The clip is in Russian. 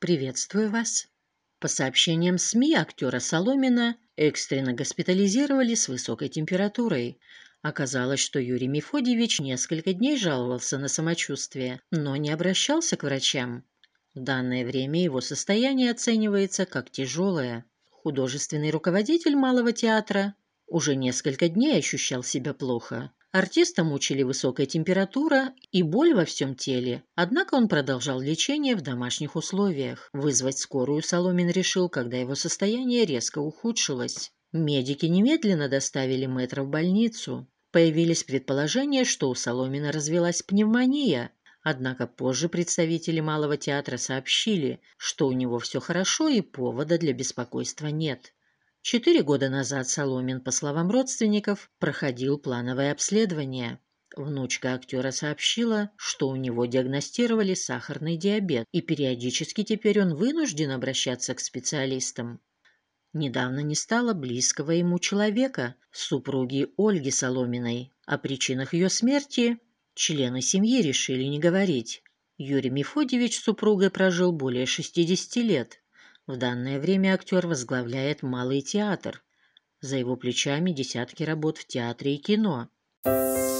«Приветствую вас». По сообщениям СМИ, актера Соломина экстренно госпитализировали с высокой температурой. Оказалось, что Юрий Мефодьевич несколько дней жаловался на самочувствие, но не обращался к врачам. В данное время его состояние оценивается как тяжелое. Художественный руководитель Малого театра уже несколько дней ощущал себя плохо. Артиста мучили высокая температура и боль во всем теле, однако он продолжал лечение в домашних условиях. Вызвать скорую Соломин решил, когда его состояние резко ухудшилось. Медики немедленно доставили мэтра в больницу. Появились предположения, что у Соломина развелась пневмония, однако позже представители Малого театра сообщили, что у него все хорошо и повода для беспокойства нет. Четыре года назад Соломин, по словам родственников, проходил плановое обследование. Внучка актера сообщила, что у него диагностировали сахарный диабет, и периодически теперь он вынужден обращаться к специалистам. Недавно не стало близкого ему человека, супруги Ольги Соломиной. О причинах ее смерти члены семьи решили не говорить. Юрий Мефодьевич с супругой прожил более 60 лет. В данное время актер возглавляет Малый театр. За его плечами десятки работ в театре и кино. Thank you.